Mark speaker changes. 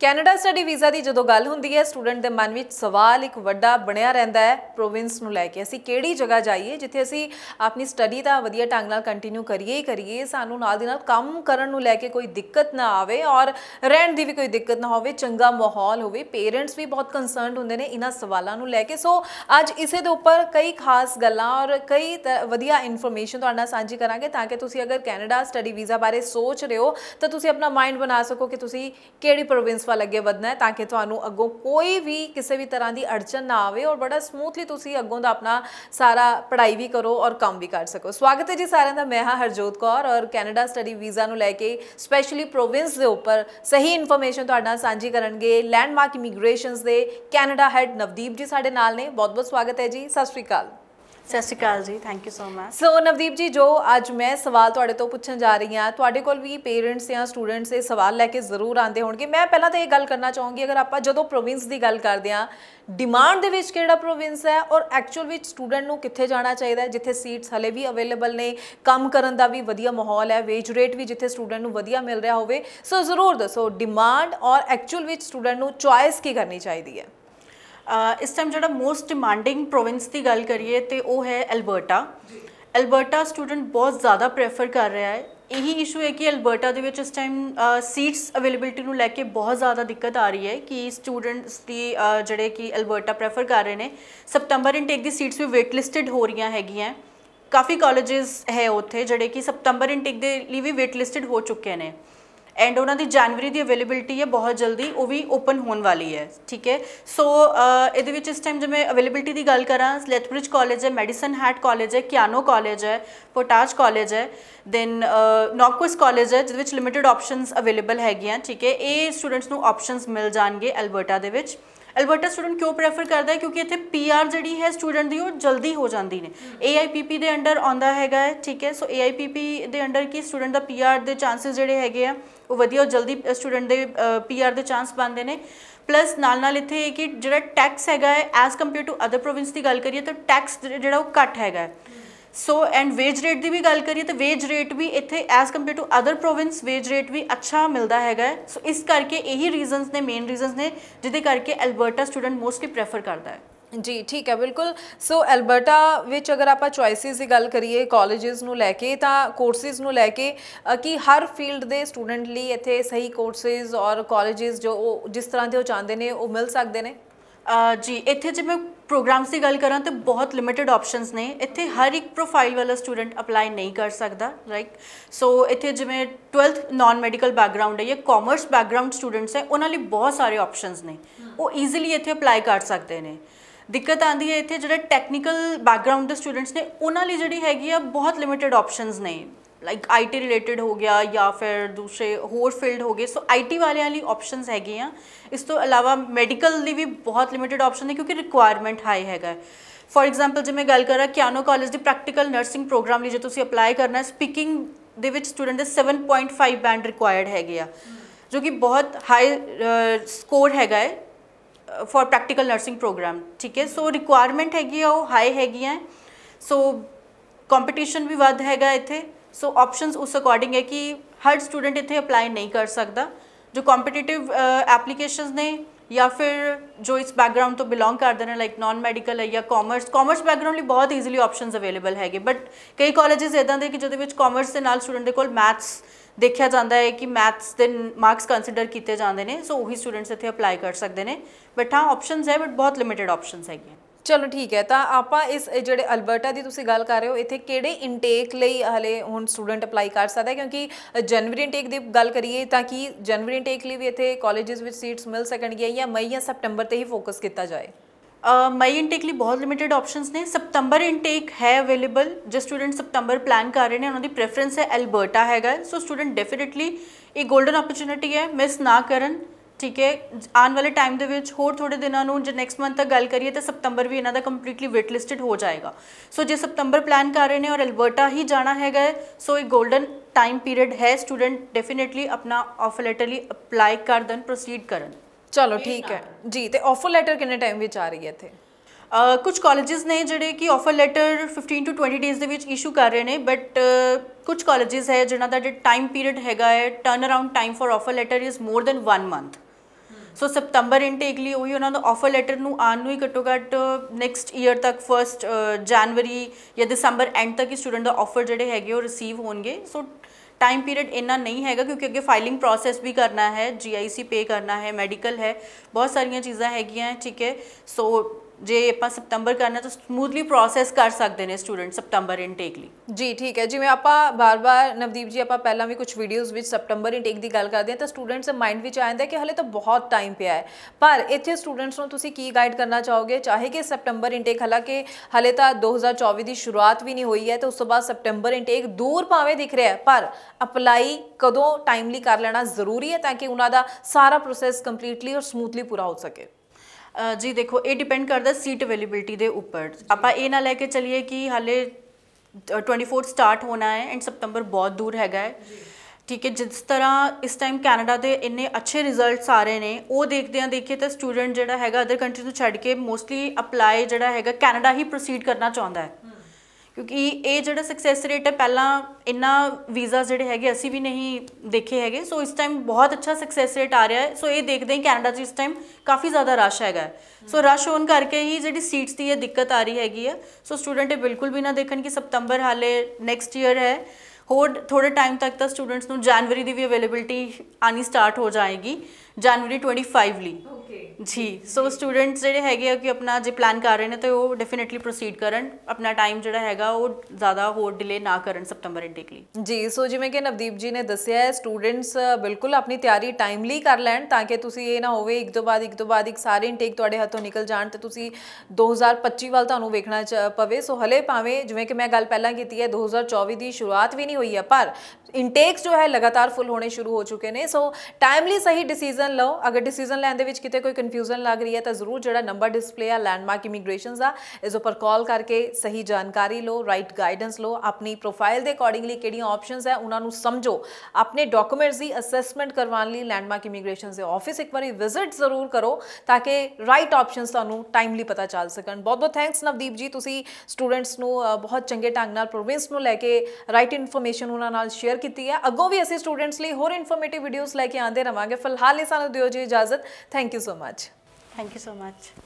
Speaker 1: Canada study visa ਦੀ ਜਦੋਂ ਗੱਲ ਹੁੰਦੀ ਹੈ ਸਟੂਡੈਂਟ ਦੇ ਮਨ ਵਿੱਚ ਸਵਾਲ ਇੱਕ ਵੱਡਾ ਬਣਿਆ ਰਹਿੰਦਾ ਹੈ ਪ੍ਰੋਵਿੰਸ ਨੂੰ ਲੈ ਕੇ ਅਸੀਂ ਕਿਹੜੀ ਜਗ੍ਹਾ ਜਾਈਏ ਜਿੱਥੇ ਅਸੀਂ ਆਪਣੀ ਸਟੱਡੀ ਦਾ ਵਧੀਆ ਢੰਗ ਨਾਲ ਕੰਟੀਨਿਊ ਕਰੀਏ ਹੀ ਕਰੀਏ ਸਾਨੂੰ ਨਾਲ ਦੀ ਨਾਲ ਕੰਮ ਕਰਨ ਨੂੰ ਲੈ ਕੇ ਕੋਈ ਦਿੱਕਤ ਨਾ ਆਵੇ ਔਰ ਰਹਿਣ ਦੀ ਵੀ ਕੋਈ ਦਿੱਕਤ ਨਾ ਹੋਵੇ ਚੰਗਾ ਮਾਹੌਲ ਹੋਵੇ ਪੇਰੈਂਟਸ ਵੀ ਬਹੁਤ ਕਨਸਰਨਡ ਹੁੰਦੇ ਨੇ ਇਹਨਾਂ ਸਵਾਲਾਂ ਨੂੰ ਲੈ ਕੇ ਸੋ ਅੱਜ ਇਸੇ ਦੇ ਉੱਪਰ ਕਈ ਖਾਸ ਗੱਲਾਂ ਔਰ ਕਈ ਵਧੀਆ ਇਨਫੋਰਮੇਸ਼ਨ ਤੁਹਾਡੇ ਨਾਲ ਸਾਂਝੀ ਕਰਾਂਗੇ ਤਾਂ ਕਿ ਤੁਸੀਂ ਅਗਰ ਕੈਨੇਡਾ ਸਟੱਡੀ ਵੀਜ਼ਾ ਬਾਰੇ ਸੋਚ ਰਹੇ ਹੋ ਤਾਂ ਤੁਸੀਂ ਆਪਣਾ ਮਾਈਂਡ ਬਣਾ ਸਕੋ ਕਿ ਤੁਸੀਂ ਕਿਹੜੀ ਪ੍ਰੋਵਿੰਸ ਵੱਲ ਅੱਗੇ ਵਧਣਾ ਹੈ ਤਾਂ ਕਿ ਤੁਹਾਨੂੰ ਅੱਗੋਂ ਕੋਈ ਵੀ ਕਿਸੇ ਵੀ ਤਰ੍ਹਾਂ ਦੀ ਅੜਚਨ ਨਾ ਆਵੇ ਔਰ ਬੜਾ ਸਮੂਥਲੀ ਤੁਸੀਂ ਅੱਗੋਂ ਦਾ ਆਪਣਾ ਸਾਰਾ ਪੜ੍ਹਾਈ ਵੀ ਕਰੋ ਔਰ ਕੰਮ ਵੀ ਕਰ ਸਕੋ ਸਵਾਗਤ ਹੈ ਜੀ ਸਾਰਿਆਂ ਦਾ ਮੈਂ ਹਾਂ ਹਰਜੋਤ ਕੌਰ ਔਰ ਕੈਨੇਡਾ ਸਟੱਡੀ ਵੀਜ਼ਾ ਨੂੰ ਲੈ ਕੇ ਸਪੈਸ਼ਲੀ ਪ੍ਰੋਵਿੰਸ ਦੇ ਉੱਪਰ ਸਹੀ ਇਨਫੋਰਮੇਸ਼ਨ ਤੁਹਾਡੇ ਨਾਲ ਸਾਂਝੀ ਕਰਨਗੇ ਲੈਂਡਮਾਰਕ ਇਮੀਗ੍ਰੇਸ਼ਨਸ ਦੇ ਕੈਨੇਡਾ ਹੈਡ ਨਵਦੀਪ ਜੀ ਸਾਡੇ ਨਾਲ ਨੇ ਬਹੁਤ ਬਹੁਤ ਸਵਾਗਤ ਹੈ ਜੀ ਸਤਿ ਸ਼੍ਰੀ ਅਕਾਲ ਸਤਿ ਸ਼੍ਰੀ ਅਕਾਲ ਜੀ thank you so much so Navdeep ji ਜੋ ਅੱਜ ਮੈਂ ਸਵਾਲ ਤੁਹਾਡੇ ਤੋਂ ਪੁੱਛਣ ਜਾ ਰਹੀ ਹਾਂ ਤੁਹਾਡੇ ਕੋਲ ਵੀ ਪੇਰੈਂਟਸ ਜਾਂ ਸਟੂਡੈਂਟਸ ਇਹ ਸਵਾਲ ਲੈ ਕੇ ਜ਼ਰੂਰ ਆਉਂਦੇ ਹੋਣਗੇ ਮੈਂ ਪਹਿਲਾਂ ਤਾਂ ਇਹ ਗੱਲ ਕਰਨਾ ਚਾਹੂੰਗੀ ਅਗਰ ਆਪਾਂ ਜਦੋਂ ਪ੍ਰੋਵਿੰਸ ਦੀ ਗੱਲ ਕਰਦੇ ਹਾਂ ਡਿਮਾਂਡ ਦੇ ਵਿੱਚ ਕਿਹੜਾ ਪ੍ਰੋਵਿੰਸ ਹੈ ਔਰ ਐਕਚੁਅਲ ਵਿੱਚ ਸਟੂਡੈਂਟ ਨੂੰ ਕਿੱਥੇ ਜਾਣਾ ਚਾਹੀਦਾ ਹੈ ਜਿੱਥੇ ਸੀਟਸ ਹਲੇ ਵੀ ਅਵੇਲੇਬਲ ਨੇ ਕੰਮ ਕਰਨ ਦਾ ਵੀ ਵਧੀਆ ਮਾਹੌਲ ਹੈ ਵੇਜ ਰੇਟ ਵੀ ਜਿੱਥੇ ਸਟੂਡੈਂਟ ਨੂੰ ਵਧੀਆ ਮਿਲ ਰਿਹਾ ਹੋਵੇ ਸੋ ਜ਼ਰੂਰ ਦੱਸੋ ਡਿਮਾਂਡ
Speaker 2: ਔਰ ਐਕਚੁਅਲ ਵਿੱਚ ਸਟੂਡੈਂਟ ਨੂੰ ਚੁਆਇਸ ਕੀ ਕਰਨੀ ਚਾਹੀਦੀ ਹੈ ਇਸ ਟਾਈਮ ਜਿਹੜਾ ਮੋਸਟ ਡਿਮਾਂਡਿੰਗ ਪ੍ਰੋਵਿੰਸ ਦੀ ਗੱਲ ਕਰੀਏ ਤੇ ਉਹ ਹੈ ਐਲਬਰਟਾ ਐਲਬਰਟਾ ਸਟੂਡੈਂਟ ਬਹੁਤ ਜ਼ਿਆਦਾ ਪ੍ਰੇਫਰ ਕਰ ਰਿਹਾ ਹੈ ਇਹੀ ਇਸ਼ੂ ਹੈ ਕਿ ਐਲਬਰਟਾ ਦੇ ਵਿੱਚ ਇਸ ਟਾਈਮ ਸੀਟਸ ਅਵੇਲੇਬਿਲਟੀ ਨੂੰ ਲੈ ਕੇ ਬਹੁਤ ਜ਼ਿਆਦਾ ਦਿੱਕਤ ਆ ਰਹੀ ਹੈ ਕਿ ਸਟੂਡੈਂਟਸ ਦੀ ਜਿਹੜੇ ਕਿ ਐਲਬਰਟਾ ਪ੍ਰੇਫਰ ਕਰ ਰਹੇ ਨੇ ਸਪਟੰਬਰ ਇਨਟੇਕ ਦੀ ਸੀਟਸ ਵੀ ਵੇਟ ਲਿਸਟਡ ਹੋ ਰਹੀਆਂ ਹੈਗੀਆਂ ਕਾਫੀ ਕਾਲਜਸ ਹੈ ਉੱਥੇ ਜਿਹੜੇ ਕਿ ਸਪਟੰਬਰ ਇਨਟੇਕ ਦੇ ਲਈ ਵੀ ਵੇਟ ਲਿਸਟਡ ਹੋ ਚੁੱਕੇ ਨੇ ਐਂਡ ਉਹਨਾਂ ਦੀ ਜਨਵਰੀ ਦੀ ਅਵੇਲੇਬਿਲਟੀ ਹੈ ਬਹੁਤ ਜਲਦੀ ਉਹ ਵੀ ਓਪਨ ਹੋਣ ਵਾਲੀ ਹੈ ਠੀਕ ਹੈ ਸੋ ਇਹਦੇ ਵਿੱਚ ਇਸ ਟਾਈਮ ਜੇ ਮੈਂ ਅਵੇਲੇਬਿਲਟੀ ਦੀ ਗੱਲ ਕਰਾਂ ਸਲੇਥਬ੍ਰਿਜ ਕਾਲਜ ਹੈ ਮੈਡੀਸਨ ਹੈਟ ਕਾਲਜ ਹੈ ਕਿਆਨੋ ਕਾਲਜ ਹੈ ਪੋਟਾਜ ਕਾਲਜ ਹੈ ਦੈਨ ਨੌਕਵਿਸ ਕਾਲਜ ਹੈ ਜਿਹਦੇ ਵਿੱਚ ਲਿਮਿਟਿਡ ਆਪਸ਼ਨਸ ਅਵੇਲੇਬਲ ਹੈਗੀਆਂ ਠੀਕ ਹੈ ਇਹ ਸਟੂਡੈਂਟਸ ਨੂੰ ਆਪਸ਼ਨਸ ਮਿਲ ਜਾਣਗੇ ਐਲਬਰਟਾ ਦੇ ਵਿੱਚ ਅਲਬਰਟਾ ਸਟੂਡੈਂਟ ਕਿਉਂ ਪ੍ਰੇਫਰ ਕਰਦਾ ਹੈ ਕਿਉਂਕਿ ਇੱਥੇ ਪੀਆਰ ਜਿਹੜੀ ਹੈ ਸਟੂਡੈਂਟ ਦੀ ਉਹ ਜਲਦੀ ਹੋ ਜਾਂਦੀ ਨੇ ਏਆਈਪੀਪੀ ਦੇ ਅੰਡਰ ਆਉਂਦਾ ਹੈਗਾ ਹੈ ਠੀਕ ਹੈ ਸੋ ਏਆਈਪੀਪੀ ਦੇ ਅੰਡਰ ਕੀ ਸਟੂਡੈਂਟ ਦਾ ਪੀਆਰ ਦੇ ਚਾਂਸਸ ਜਿਹੜੇ ਹੈਗੇ ਆ ਉਹ ਵਧੀਆ ਜਲਦੀ ਸਟੂਡੈਂਟ ਦੇ ਪੀਆਰ ਦੇ ਚਾਂਸ ਬਣਦੇ ਨੇ ਪਲੱਸ ਨਾਲ ਨਾਲ ਇੱਥੇ ਇਹ ਕਿ ਜਿਹੜਾ ਟੈਕਸ ਹੈਗਾ as compare to other province ਦੀ ਗੱਲ ਕਰੀਏ ਤਾਂ ਟੈਕਸ ਜਿਹੜਾ ਉਹ ਘੱਟ ਹੈਗਾ ਸੋ ਐਂਡ ਵੇਜ ਰੇਟ ਦੀ ਵੀ ਗੱਲ ਕਰੀਏ ਤਾਂ ਵੇਜ ਰੇਟ ਵੀ ਇੱਥੇ as compare to other province wage rate ਵੀ ਅੱਛਾ ਮਿਲਦਾ ਹੈਗਾ ਸੋ ਇਸ ਕਰਕੇ ਇਹੀ ਰੀਜ਼ਨਸ ਨੇ ਮੇਨ ਰੀਜ਼ਨਸ ਨੇ ਜਿਹਦੇ ਕਰਕੇ ਐਲਬਰਟਾ ਸਟੂਡੈਂਟ ਮੋਸਟਲੀ ਪ੍ਰੇਫਰ ਕਰਦਾ ਹੈ ਜੀ ਠੀਕ
Speaker 1: ਹੈ ਬਿਲਕੁਲ ਸੋ ਐਲਬਰਟਾ ਵਿੱਚ ਅਗਰ ਆਪਾਂ ਚੁਆਇਸਿਸ ਦੀ ਗੱਲ ਕਰੀਏ ਕਾਲਜਸ ਨੂੰ ਲੈ ਕੇ ਤਾਂ ਕੋਰਸਿਸ ਨੂੰ ਲੈ ਕੇ ਕਿ ਹਰ ਫੀਲਡ ਦੇ ਸਟੂਡੈਂਟ ਲਈ ਇੱਥੇ ਸਹੀ ਕੋਰਸਿਸ ਔਰ
Speaker 2: ਕਾਲਜਸ ਜੋ ਜਿਸ ਤਰ੍ਹਾਂ ਦੇ ਉਹ ਚਾਹੁੰਦੇ ਨੇ ਉਹ ਮਿਲ ਸਕਦੇ ਨੇ ਜੀ ਇੱਥੇ ਜੇ ਮੈਂ ਪ੍ਰੋਗਰਾਮਸ ਦੀ ਗੱਲ ਕਰਾਂ ਤੇ ਬਹੁਤ ਲਿਮਿਟਿਡ ਆਪਸ਼ਨਸ ਨੇ ਇੱਥੇ ਹਰ ਇੱਕ ਪ੍ਰੋਫਾਈਲ ਵਾਲਾ ਸਟੂਡੈਂਟ ਅਪਲਾਈ ਨਹੀਂ ਕਰ ਸਕਦਾ ਰਾਈਟ ਸੋ ਇੱਥੇ ਜਿਵੇਂ 12th ਨਾਨ ਮੈਡੀਕਲ ਬੈਕਗ੍ਰਾਉਂਡ ਹੈ ਜਾਂ ਕਾਮਰਸ ਬੈਕਗ੍ਰਾਉਂਡ ਸਟੂਡੈਂਟਸ ਹੈ ਉਹਨਾਂ ਲਈ ਬਹੁਤ ਸਾਰੇ ਆਪਸ਼ਨਸ ਨੇ ਉਹ ਈਜ਼ੀਲੀ ਇੱਥੇ ਅਪਲਾਈ ਕਰ ਸਕਦੇ ਨੇ ਦਿੱਕਤ ਆਂਦੀ ਹੈ ਇੱਥੇ ਜਿਹੜਾ ਟੈਕਨੀਕਲ ਬੈਕਗ੍ਰਾਉਂਡ ਦੇ ਸਟੂਡੈਂਟਸ ਨੇ ਉਹਨਾਂ ਲਈ ਜਿਹੜੀ ਹੈਗੀ ਆ ਬਹੁਤ ਲਿਮਿਟਿਡ ਆਪਸ਼ਨਸ ਨੇ लाइक आई टी रिलेटेड हो गया या फिर दूसरे होर फील्ड हो गए सो आईटी वाले वाली ऑप्शन है इस तो अलावा मेडिकल की भी बहुत लिमिटेड ऑप्शन है क्योंकि रिक्वायरमेंट हाई हैगा फॉर एग्जाम्पल जो मैं गल करा क्यानो कॉलेज की प्रैक्टिकल नर्सिंग प्रोग्राम लिए जो तुम्हें अपलाई करना स्पीकिंग स्टूडेंट के seven point five band required है जो कि बहुत हाई स्कोर हैगा है फॉर प्रैक्टिकल नर्सिंग प्रोग्राम ठीक है सो रिक्वायरमेंट हैगी हाई हैगी सो कॉम्पीटिशन भी वह इतने सो ऑप्शन उस अकॉर्डिंग है कि हर स्टूडेंट इतने अप्लाई नहीं कर सकता जो कॉम्पिटिटिव एप्लीकेशन uh, ने या फिर जो इस बैकग्राउंड तो बिलोंग करते हैं लाइक नॉन मेडिकल है या कॉमर्स कॉमर्स बैकग्राउंड लिए बहुत ईजीली ऑप्शन अवेलेबल है बट कई कॉलेजेस इदा दे कि जो कॉमर्स के नाल स्टूडेंट के को मैथ्स देखा जाता है कि मैथ्स के मार्क्स कंसिडर किए जाते हैं सो उ स्टूडेंट्स इतने अपलाई कर सकते हैं बट हाँ ऑप्शन है बट बहुत लिमिटेड ऑप्शन है ਚਲੋ
Speaker 1: ਠੀਕ ਹੈ ਤਾਂ ਆਪਾਂ ਇਸ ਜਿਹੜੇ ਅਲਬਰਟਾ ਦੀ ਤੁਸੀਂ ਗੱਲ ਕਰ ਰਹੇ ਹੋ ਇੱਥੇ ਕਿਹੜੇ ਇਨਟੇਕ ਲਈ ਹਲੇ ਹੁਣ ਸਟੂਡੈਂਟ ਅਪਲਾਈ ਕਰ ਸਕਦਾ ਹੈ ਕਿਉਂਕਿ ਜਨਵਰੀ ਇਨਟੇਕ ਦੀ ਗੱਲ ਕਰੀਏ ਤਾਂ ਕਿ ਜਨਵਰੀ ਇਨਟੇਕ ਲਈ ਵੀ ਇੱਥੇ
Speaker 2: ਕਾਲਜਸ ਵਿੱਚ ਸੀਟਸ ਮਿਲ ਸਕਣਗੀਆਂ ਜਾਂ ਮਈ ਜਾਂ ਸਪਟੰਬਰ ਤੇ ਹੀ ਫੋਕਸ ਕੀਤਾ ਜਾਏ ਮਈ ਇਨਟੇਕ ਲਈ ਬਹੁਤ ਲਿਮਿਟਿਡ ਆਪਸ਼ਨਸ ਨੇ ਸਪਟੰਬਰ ਇਨਟੇਕ ਹੈ ਅਵੇਲੇਬਲ ਜੇ ਸਟੂਡੈਂਟ ਸਪਟੰਬਰ ਪਲਾਨ ਕਰ ਰਹੇ ਨੇ ਉਹਨਾਂ ਦੀ ਪ੍ਰੈਫਰੈਂਸ ਹੈ ਐਲਬਰਟਾ ਹੈਗਾ ਸੋ ਸਟੂਡੈਂਟ ਡੈਫੀਨਿਟਲੀ ਇਹ 골ਡਨ ਓਪਰਚ्युनिटी ਹੈ ਮਿਸ ਨਾ ਕਰਨ ਠੀਕ ਹੈ ਆਉਣ ਵਾਲੇ ਟਾਈਮ ਦੇ ਵਿੱਚ ਹੋਰ ਥੋੜੇ ਦਿਨਾਂ ਨੂੰ ਜੇ ਨੈਕਸਟ ਮੰਥ ਤੱਕ ਗੱਲ ਕਰੀਏ ਤਾਂ ਸਪਟੰਬਰ ਵੀ ਇਹਨਾਂ ਦਾ ਕੰਪਲੀਟਲੀ ਵੇਟ ਲਿਸਟਡ ਹੋ ਜਾਏਗਾ ਸੋ ਜੇ ਸਪਟੰਬਰ ਪਲਾਨ ਕਰ ਰਹੇ ਨੇ ਔਰ ਅਲਬਰਟਾ ਹੀ ਜਾਣਾ ਹੈਗਾ ਸੋ ਇਹ 골ਡਨ ਟਾਈਮ ਪੀਰੀਅਡ ਹੈ ਸਟੂਡੈਂਟ ਡੈਫੀਨਿਟਲੀ ਆਪਣਾ ਆਫਰ ਲੈਟਰ ਲਈ ਅਪਲਾਈ ਕਰ ਦਨ ਪ੍ਰੋਸੀਡ ਕਰਨ ਚਲੋ ਠੀਕ ਹੈ ਜੀ ਤੇ ਆਫਰ ਲੈਟਰ ਕਿੰਨੇ ਟਾਈਮ ਵਿੱਚ ਆ ਰਹੀ ਹੈ ਇੱਥੇ ਕੁਝ ਕਾਲਜਸ ਨੇ ਜਿਹੜੇ ਕਿ ਆਫਰ ਲੈਟਰ 15 ਟੂ 20 ਡੇਜ਼ ਦੇ ਵਿੱਚ ਇਸ਼ੂ ਕਰ ਰਹੇ ਨੇ ਬਟ ਕੁਝ ਕਾਲਜਸ ਹੈ ਜਿਨ੍ਹਾਂ ਦਾ ਜਿਹੜਾ ਟਾਈਮ ਪੀਰੀਅਡ ਹੈਗਾ ਹੈ turn around time for offer letter is more than 1 month so September intake ਲਈ ਉਹੀ ਉਹਨਾਂ ਦਾ ਆਫਰ ਲੈਟਰ ਨੂੰ ਆਨ ਨੂੰ ਹੀ ਘੱਟੋ ਘੱਟ ਨੈਕਸਟ ਈਅਰ ਤੱਕ ਫਰਸਟ ਜਨਵਰੀ ਜਾਂ ਦਸੰਬਰ ਐਂਡ ਤੱਕ ਹੀ ਸਟੂਡੈਂਟ ਦਾ ਆਫਰ ਜਿਹੜੇ ਹੈਗੇ ਉਹ ਰਿਸੀਵ ਹੋਣਗੇ ਸੋ ਟਾਈਮ ਪੀਰੀਅਡ ਇੰਨਾ ਨਹੀਂ ਹੈਗਾ ਕਿਉਂਕਿ ਅੱਗੇ ਫਾਈਲਿੰਗ ਪ੍ਰੋਸੈਸ ਵੀ ਕਰਨਾ ਹੈ ਜੀਆਈਸੀ ਪੇ ਕਰਨਾ ਹੈ ਮੈਡੀਕਲ ਹੈ ਬਹੁਤ ਸਾਰੀਆਂ ਚੀਜ਼ਾਂ ਹੈਗੀਆਂ ਠੀਕ ਹੈ ਸੋ ਜੇ ਆਪਾਂ ਸਪਟੰਬਰ ਕਰਨਾ ਤਾਂ ਸਮੂਥਲੀ ਪ੍ਰੋਸੈਸ ਕਰ ਸਕਦੇ ਨੇ ਸਟੂਡੈਂਟ ਸਪਟੰਬਰ ਇਨਟੇਕ ਲਈ ਜੀ ਠੀਕ ਹੈ ਜਿਵੇਂ ਆਪਾਂ
Speaker 1: ਬਾਰ-ਬਾਰ ਨਵਦੀਪ ਜੀ ਆਪਾਂ ਪਹਿਲਾਂ ਵੀ ਕੁਝ ਵੀਡੀਓਜ਼ ਵਿੱਚ ਸਪਟੰਬਰ ਇਨਟੇਕ ਦੀ ਗੱਲ ਕਰਦੇ ਹਾਂ ਤਾਂ ਸਟੂਡੈਂਟਸ ਦੇ ਮਾਈਂਡ ਵਿੱਚ ਆ ਜਾਂਦਾ ਕਿ ਹਲੇ ਤਾਂ ਬਹੁਤ ਟਾਈਮ ਪਿਆ ਹੈ ਪਰ ਇੱਥੇ ਸਟੂਡੈਂਟਸ ਨੂੰ ਤੁਸੀਂ ਕੀ ਗਾਈਡ ਕਰਨਾ ਚਾਹੋਗੇ ਚਾਹੇ ਕਿ ਸਪਟੰਬਰ ਇਨਟੇਕ ਹਾਲਾਂਕਿ ਹਲੇ ਤਾਂ 2024 ਦੀ ਸ਼ੁਰੂਆਤ ਵੀ ਨਹੀਂ ਹੋਈ ਹੈ ਤਾਂ ਉਸ ਤੋਂ ਬਾਅਦ ਸਪਟੰਬਰ ਇਨਟੇਕ ਦੂਰ ਭਾਵੇਂ ਦਿਖ ਰਿਹਾ ਹੈ ਪਰ ਅਪਲਾਈ ਕਦੋਂ ਟਾਈਮਲੀ ਕਰ ਲੈਣਾ ਜ਼ਰੂਰੀ ਹੈ ਤਾਂ ਕਿ ਉਹਨਾਂ ਦਾ ਸਾਰਾ
Speaker 2: ਪ੍ਰੋਸੈਸ ਕੰਪਲੀਟਲੀ ਔਰ ਸਮੂਥਲੀ ਪੂਰਾ ਹੋ ਸਕੇ ਜੀ ਦੇਖੋ ਇਹ ਡਿਪੈਂਡ ਕਰਦਾ ਸੀਟ ਅਵੇਲੇਬਿਲਟੀ ਦੇ ਉੱਪਰ ਆਪਾਂ ਇਹ ਨਾ ਲੈ ਕੇ ਚੱਲੀਏ ਕਿ ਹਾਲੇ 24 ਸਟਾਰਟ ਹੋਣਾ ਹੈ ਐਂਡ ਸਤੰਬਰ ਬਹੁਤ ਦੂਰ ਹੈਗਾ ਹੈ ਠੀਕ ਹੈ ਜਿਸ ਤਰ੍ਹਾਂ ਇਸ ਟਾਈਮ ਕੈਨੇਡਾ ਦੇ ਇੰਨੇ ਅੱਛੇ ਰਿਜ਼ਲਟਸ ਆ ਰਹੇ ਨੇ ਉਹ ਦੇਖਦੇ ਆ ਦੇਖੀਏ ਤਾਂ ਸਟੂਡੈਂਟ ਜਿਹੜਾ ਹੈਗਾ ਅਦਰ ਕੰਟਰੀ ਨੂੰ ਛੱਡ ਕੇ ਮੋਸਟਲੀ ਅਪਲਾਈ ਜਿਹੜਾ ਹੈਗਾ ਕੈਨੇਡਾ ਹੀ ਪ੍ਰੋਸੀਡ ਕਰਨਾ ਚਾਹੁੰਦਾ ਹੈ ਕਿਉਂਕਿ ਇਹ ਜਿਹੜਾ ਸਕਸੈਸ ਰੇਟ ਹੈ ਪਹਿਲਾਂ ਇੰਨਾ ਵੀਜ਼ਾ ਜਿਹੜੇ ਹੈਗੇ ਅਸੀਂ ਵੀ ਨਹੀਂ ਦੇਖੇ ਹੈਗੇ ਸੋ ਇਸ ਟਾਈਮ ਬਹੁਤ ਅੱਛਾ ਸਕਸੈਸ ਰੇਟ ਆ ਰਿਹਾ ਹੈ ਸੋ ਇਹ ਦੇਖਦੇ ਹਾਂ ਕੈਨੇਡਾ 'ਚ ਇਸ ਟਾਈਮ ਕਾਫੀ ਜ਼ਿਆਦਾ ਰਸ਼ ਹੈਗਾ ਸੋ ਰਸ਼ ਹੋਣ ਕਰਕੇ ਹੀ ਜਿਹੜੀ ਸੀਟਸ ਦੀ ਇਹ ਦਿੱਕਤ ਆ ਰਹੀ ਹੈਗੀ ਹੈ ਸੋ ਸਟੂਡੈਂਟ ਇਹ ਬਿਲਕੁਲ ਵੀ ਨਾ ਦੇਖਣ ਕਿ ਸਤੰਬਰ ਹਾਲੇ ਨੈਕਸਟ ਈਅਰ ਹੈ ਹੋਰ ਥੋੜੇ ਟਾਈਮ ਤੱਕ ਤਾਂ ਸਟੂਡੈਂਟਸ ਨੂੰ ਜਨਵਰੀ ਦੀ ਵੀ ਅਵੇਲੇਬਿਲਟੀ ਆਣੀ ਸਟਾਰਟ ਹੋ ਜਾਏਗੀ ਜਨਵਰੀ 25 ਲਈ ਜੀ ਸੋ ਸਟੂਡੈਂਟਸ ਜਿਹੜੇ ਹੈਗੇ ਆ ਕਿ ਆਪਣਾ ਜੇ ਪਲਾਨ ਕਰ ਰਹੇ ਨੇ ਤਾਂ ਉਹ ਡੈਫੀਨਿਟਲੀ ਪ੍ਰੋਸੀਡ ਕਰਨ ਆਪਣਾ ਟਾਈਮ ਜਿਹੜਾ ਹੈਗਾ ਉਹ ਜ਼ਿਆਦਾ ਹੋਰ ਡਿਲੇ ਨਾ ਕਰਨ ਸਪਟੰਬਰ ਇਨਟੇਕ ਲਈ
Speaker 1: ਜੀ ਸੋ ਜਿਵੇਂ ਕਿ ਨਵਦੀਪ ਜੀ ਨੇ ਦੱਸਿਆ ਹੈ ਸਟੂਡੈਂਟਸ ਬਿਲਕੁਲ ਆਪਣੀ ਤਿਆਰੀ ਟਾਈਮਲੀ ਕਰ ਲੈਣ ਤਾਂ ਕਿ ਤੁਸੀਂ ਇਹ ਨਾ ਹੋਵੇ ਇੱਕ ਤੋਂ ਬਾਅਦ ਇੱਕ ਤੋਂ ਬਾਅਦ ਇੱਕ ਸਾਰੇ ਇਨਟੇਕ ਤੁਹਾਡੇ ਹੱਥੋਂ ਨਿਕਲ ਜਾਣ ਤੇ ਤੁਸੀਂ 2025 ਵੱਲ ਤੁਹਾਨੂੰ ਵੇਖਣਾ ਪਵੇ ਸੋ ਹਲੇ ਭਾਵੇਂ ਜਿਵੇਂ ਕਿ ਮੈਂ ਗੱਲ ਪਹਿਲਾਂ ਕੀਤੀ ਹੈ 2024 ਦੀ ਸ਼ੁਰੂਆਤ ਵੀ ਨਹੀਂ ਹੋਈ ਹੈ ਪਰ ਇਨਟੇਕਸ ਜੋ ਹੈ ਲਗਾਤਾਰ ਫੁੱਲ ਹੋਣੇ ਸ਼ੁਰੂ ਹੋ ਚੁੱਕੇ ਨੇ ਸੋ ਟਾਈਮਲੀ ਸਹੀ ਡਿਸੀਜਨ ਲਓ ਅਗਰ ਡਿਸੀਜਨ ਲੈਣ ਦੇ ਵਿੱਚ ਕਿਤੇ ਕੋਈ ਕਨਫਿਊਜ਼ਨ ਲੱਗ ਰਹੀ ਹੈ ਤਾਂ ਜ਼ਰੂਰ ਜਿਹੜਾ ਨੰਬਰ ਡਿਸਪਲੇ ਆ ਲੈਂਡਮਾਰਕ ਇਮੀਗ੍ਰੇਸ਼ਨਸ ਦਾ ਇਸ ਉੱਪਰ ਕਾਲ ਕਰਕੇ ਸਹੀ ਜਾਣਕਾਰੀ ਲਓ ਰਾਈਟ ਗਾਈਡੈਂਸ ਲਓ ਆਪਣੀ ਪ੍ਰੋਫਾਈਲ ਦੇ ਅਕੋਰਡਿੰਗਲੀ ਕਿਹੜੀਆਂ ਆਪਸ਼ਨਸ ਹੈ ਉਹਨਾਂ ਨੂੰ ਸਮਝੋ ਆਪਣੇ ਡਾਕੂਮੈਂਟਸ ਦੀ ਅਸੈਸਮੈਂਟ ਕਰਵਾਉਣ ਲਈ ਲੈਂਡਮਾਰਕ ਇਮੀਗ੍ਰੇਸ਼ਨਸ ਦੇ ਆਫਿਸ ਇੱਕ ਵਾਰੀ ਵਿਜ਼ਿਟ ਜ਼ਰੂਰ ਕਰੋ ਤਾਂ ਕਿ ਰਾਈਟ ਆਪਸ਼ਨਸ ਤੁਹਾਨੂੰ ਟਾਈਮਲੀ ਪਤਾ ਚੱਲ ਸਕਣ ਬਹੁਤ ਬਹੁਤ ਥੈਂਕਸ ਨਵਦੀਪ ਜੀ ਤੁਸੀਂ ਸਟੂਡੈਂਟਸ ਨੂੰ ਬਹੁਤ ਚੰਗੇ ਢੰਗ ਨਾਲ ਪ੍ਰੋਵਿੰਸ ਨੂੰ ਲੈ ਕੇ ਰਾਈਟ ਇਨਫੋਰਮੇਸ਼ਨ ਉਹਨਾਂ ਨਾਲ ਸ਼ੇਅਰ ਕੀਤੀ ਹੈ ਅੱਗੋਂ ਵੀ ਅਸੀਂ ਸਟੂਡੈਂਟਸ ਲਈ ਹੋਰ ਇਨਫੋਰਮੇਟਿਵ ਵੀਡੀਓਜ਼ ਲੈ ਕੇ ਆਉਂਦੇ ਰਵਾਂਗੇ ਫਿਲਹਾਲ ਇਸਾਨੂੰ ਦਿਓ ਜੀ ਇਜਾਜ਼ਤ thank you so much thank you so much